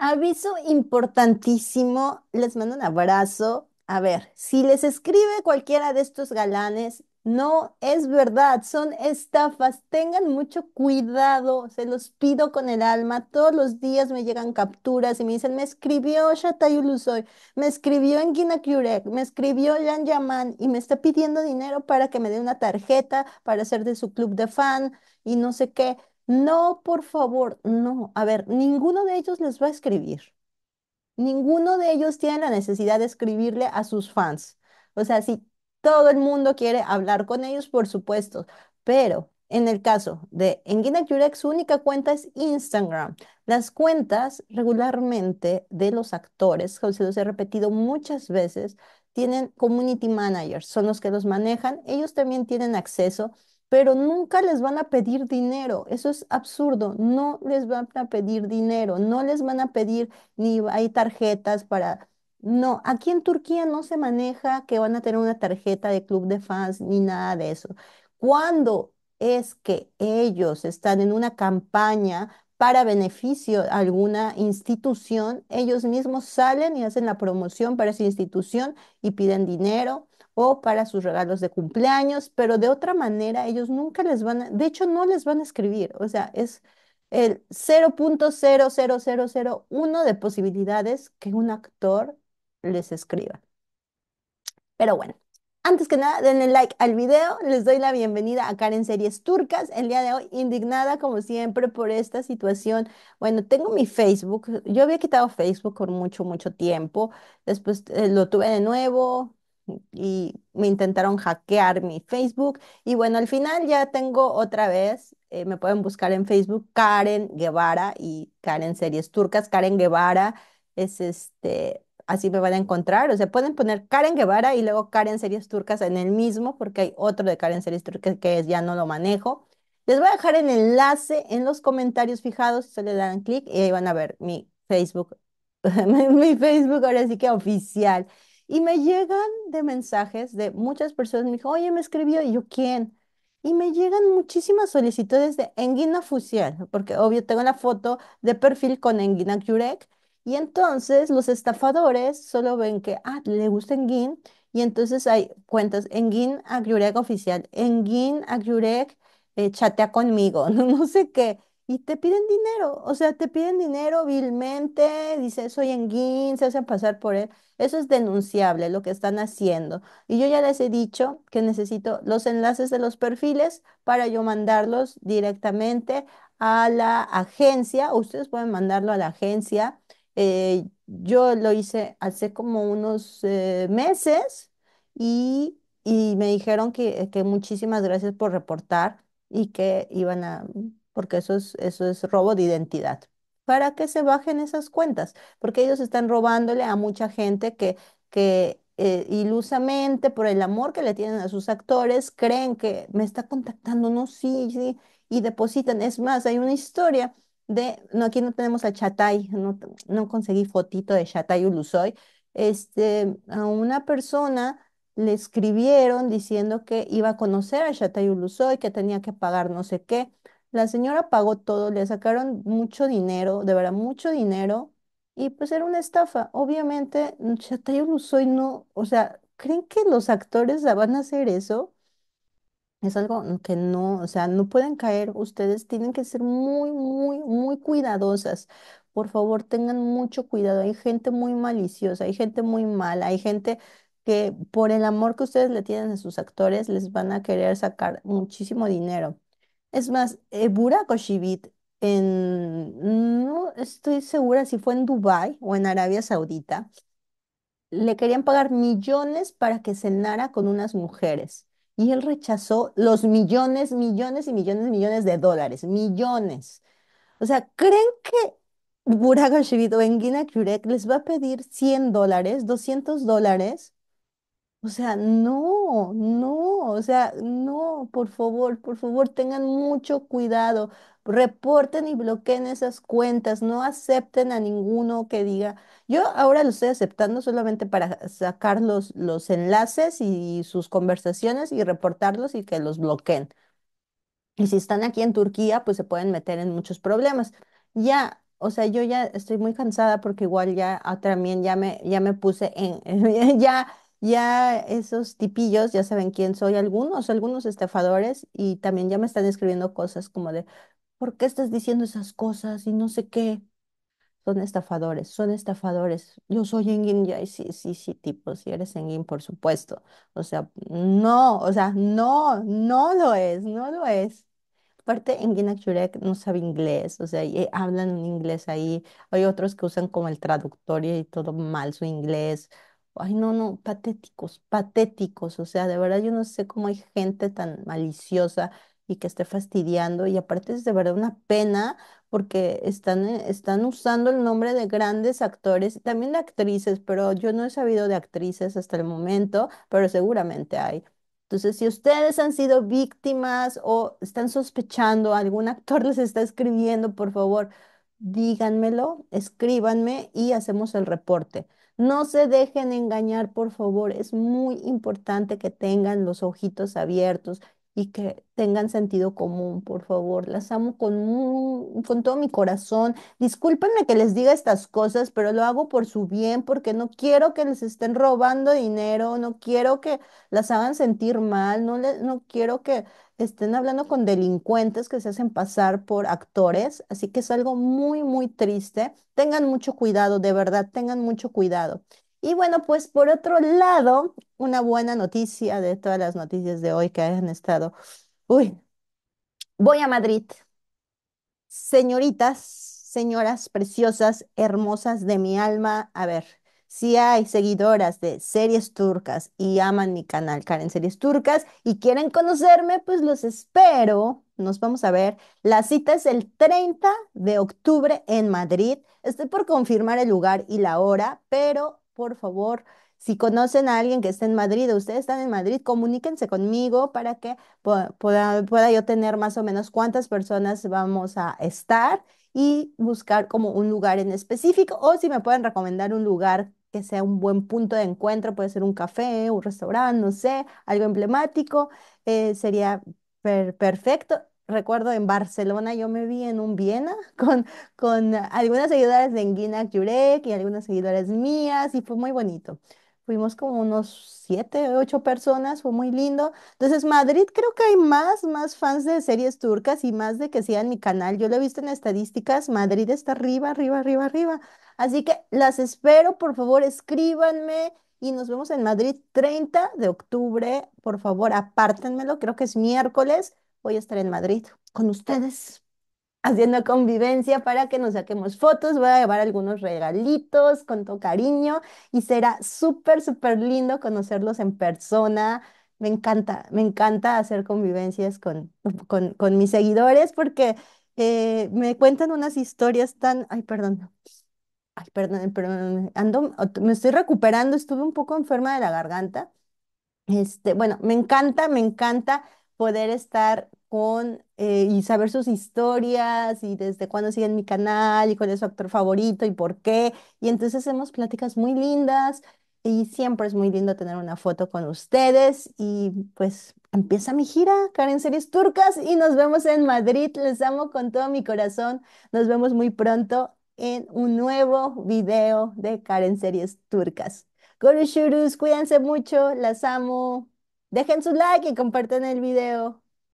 Aviso importantísimo, les mando un abrazo. A ver, si les escribe cualquiera de estos galanes, no es verdad, son estafas. Tengan mucho cuidado, se los pido con el alma. Todos los días me llegan capturas y me dicen, me escribió Shatayulusoy, me escribió en Kurek, me escribió Yan Yaman y me está pidiendo dinero para que me dé una tarjeta para ser de su club de fan y no sé qué. No, por favor, no. A ver, ninguno de ellos les va a escribir. Ninguno de ellos tiene la necesidad de escribirle a sus fans. O sea, si todo el mundo quiere hablar con ellos, por supuesto, pero en el caso de Enginak Yurex, su única cuenta es Instagram. Las cuentas regularmente de los actores, como se los he repetido muchas veces, tienen community managers, son los que los manejan. Ellos también tienen acceso pero nunca les van a pedir dinero. Eso es absurdo. No les van a pedir dinero, no les van a pedir ni hay tarjetas para... No, aquí en Turquía no se maneja que van a tener una tarjeta de club de fans ni nada de eso. Cuando es que ellos están en una campaña para beneficio de alguna institución, ellos mismos salen y hacen la promoción para esa institución y piden dinero o para sus regalos de cumpleaños, pero de otra manera ellos nunca les van a, de hecho no les van a escribir, o sea, es el 0.00001 de posibilidades que un actor les escriba. Pero bueno, antes que nada, denle like al video. Les doy la bienvenida a Karen Series Turcas. El día de hoy, indignada como siempre por esta situación. Bueno, tengo mi Facebook. Yo había quitado Facebook por mucho, mucho tiempo. Después eh, lo tuve de nuevo y me intentaron hackear mi Facebook. Y bueno, al final ya tengo otra vez, eh, me pueden buscar en Facebook Karen Guevara y Karen Series Turcas. Karen Guevara es este, así me van a encontrar. O sea, pueden poner Karen Guevara y luego Karen Series Turcas en el mismo, porque hay otro de Karen Series Turcas que ya no lo manejo. Les voy a dejar el enlace en los comentarios fijados, se le dan clic y ahí van a ver mi Facebook, mi Facebook ahora sí que oficial. Y me llegan de mensajes de muchas personas, me dijo, oye, me escribió, y yo, ¿quién? Y me llegan muchísimas solicitudes de enguina fusial, porque obvio tengo la foto de perfil con enguina curec, y entonces los estafadores solo ven que, ah, le gusta Engin, y entonces hay cuentas Engin a oficial, Engin a eh, chatea conmigo, no sé qué y te piden dinero, o sea, te piden dinero vilmente, dice, soy en Guin, se hacen pasar por él. Eso es denunciable lo que están haciendo. Y yo ya les he dicho que necesito los enlaces de los perfiles para yo mandarlos directamente a la agencia, ustedes pueden mandarlo a la agencia. Eh, yo lo hice hace como unos eh, meses y, me dijeron que, que muchísimas gracias por reportar y que iban a porque eso es, eso es robo de identidad. Para qué se bajen esas cuentas, porque ellos están robándole a mucha gente que, que eh, ilusamente, por el amor que le tienen a sus actores, creen que me está contactando, no, sí, sí, y depositan. Es más, hay una historia de, no, aquí no tenemos a Chatay, no, no conseguí fotito de Chatay Ulusoy, este, a una persona le escribieron diciendo que iba a conocer a Chatay Ulusoy, que tenía que pagar no sé qué. La señora pagó todo, le sacaron mucho dinero, de verdad, mucho dinero, y pues era una estafa. Obviamente, mm, Chatayo Luzoy no, o sea, ¿creen que los actores van a hacer eso? Es algo mm, que no, o sea, no pueden caer. Ustedes tienen que ser muy, muy, muy cuidadosas. Por favor, tengan mucho cuidado. Hay gente muy maliciosa, hay gente muy mala, hay gente que por el amor que ustedes le tienen a sus actores les van a querer sacar muchísimo dinero. Es más, eh, en, no estoy segura si fue en Dubái o en Arabia Saudita, le querían pagar millones para que cenara con unas mujeres. Y él rechazó los millones, millones y millones, millones de dólares, millones. O sea, ¿creen que Burak Shibit o Engina Kurek les va a pedir 100 dólares, 200 dólares o sea, no, no, o sea, no, por favor, por favor, tengan mucho cuidado, reporten y bloqueen esas cuentas, no acepten a ninguno que diga, yo ahora lo estoy aceptando solamente para sacar los, enlaces y sus conversaciones y reportarlos y que los bloqueen. Y si están aquí en Turquía, pues se pueden meter en muchos problemas. Ya, o sea, yo ya estoy muy cansada porque igual ya ah, también ya me, ya me puse en, ya ya esos tipillos ya saben quién soy, algunos, algunos estafadores, y también ya me están escribiendo cosas como de, ¿por qué estás diciendo esas cosas? Y no sé qué. Son estafadores, son estafadores. Yo soy engin, ya, sí, sí, sí, tipo, si eres engin, por supuesto. O sea, no, o sea, no, no lo es, no lo es. Aparte, en Guinea no sabe inglés, o sea, hablan un inglés ahí. Hay otros que usan como el traductor y todo mal su inglés. Ay, no, no, patéticos, patéticos. O sea, de verdad yo no sé cómo hay gente tan maliciosa y que esté fastidiando. Y aparte es de verdad una pena porque están, eh, están usando el nombre de grandes actores, también de actrices, pero yo no he sabido de actrices hasta el momento, pero seguramente hay. Entonces, si ustedes han sido víctimas o están sospechando, algún actor les está escribiendo, por favor, díganmelo, escríbanme y hacemos el reporte. No se dejen engañar, por favor. Es muy importante que tengan los ojitos abiertos, y que tengan sentido común, por favor. Las amo con, con todo mi corazón. Discúlpenme que les diga estas cosas, pero lo hago por su bien, porque no quiero que les estén robando dinero, no quiero que las hagan sentir mal, no, no quiero que estén hablando con delincuentes que se hacen pasar por actores. Así que es algo muy, muy triste. Tengan mucho cuidado, de verdad, tengan mucho cuidado. Y bueno, pues por otro lado, una buena noticia de todas las noticias de hoy que han estado. Uy, voy a Madrid. Señoritas, señoras preciosas, hermosas de mi alma, a ver, si hay seguidoras de series turcas y aman mi canal Karen Series Turcas y quieren conocerme, pues los espero. Nos vamos a ver. La cita es el 30 de octubre en Madrid. Estoy por confirmar el lugar y la hora, pero por favor, si conocen a alguien que esté en Madrid o ustedes están en Madrid, comuníquense conmigo para que pueda, yo tener más o menos cuántas personas vamos a estar y buscar como un lugar en específico o si me pueden recomendar un lugar que sea un buen punto de encuentro, puede ser un café, un restaurante, no sé, algo emblemático, eh, sería perfecto recuerdo en Barcelona, yo me vi en un Viena con, algunas seguidoras de Enguina Jurek y algunas seguidoras mías y fue muy bonito. Fuimos como unos siete, ocho personas, fue muy lindo. Entonces, Madrid creo que hay más, más fans de series turcas y más de que sea mi canal. Yo lo he visto en estadísticas, Madrid está arriba, arriba, arriba, arriba. Así que las espero, por favor, escríbanme y nos vemos en Madrid 30 de octubre. Por favor, apártenmelo, creo que es miércoles voy a estar en Madrid con ustedes haciendo convivencia para que nos saquemos fotos, voy a llevar algunos regalitos con todo cariño y será súper, súper lindo conocerlos en persona. Me encanta, me encanta hacer convivencias con, con, con mis seguidores porque eh, me cuentan unas historias tan, ay, perdón, ay, perdón, ando, me estoy recuperando, estuve un poco enferma de la garganta. Este, bueno, me encanta, me encanta poder estar con eh, y saber sus historias y desde cuándo siguen mi canal y cuál es su actor favorito y por qué. Y entonces hacemos pláticas muy lindas y siempre es muy lindo tener una foto con ustedes y pues empieza mi gira, Karen Series Turcas y nos vemos en Madrid. Les amo con todo mi corazón. Nos vemos muy pronto en un nuevo video de Karen Series Turcas. shurus, cuídense mucho, las amo. Dejen su like y compartan el video.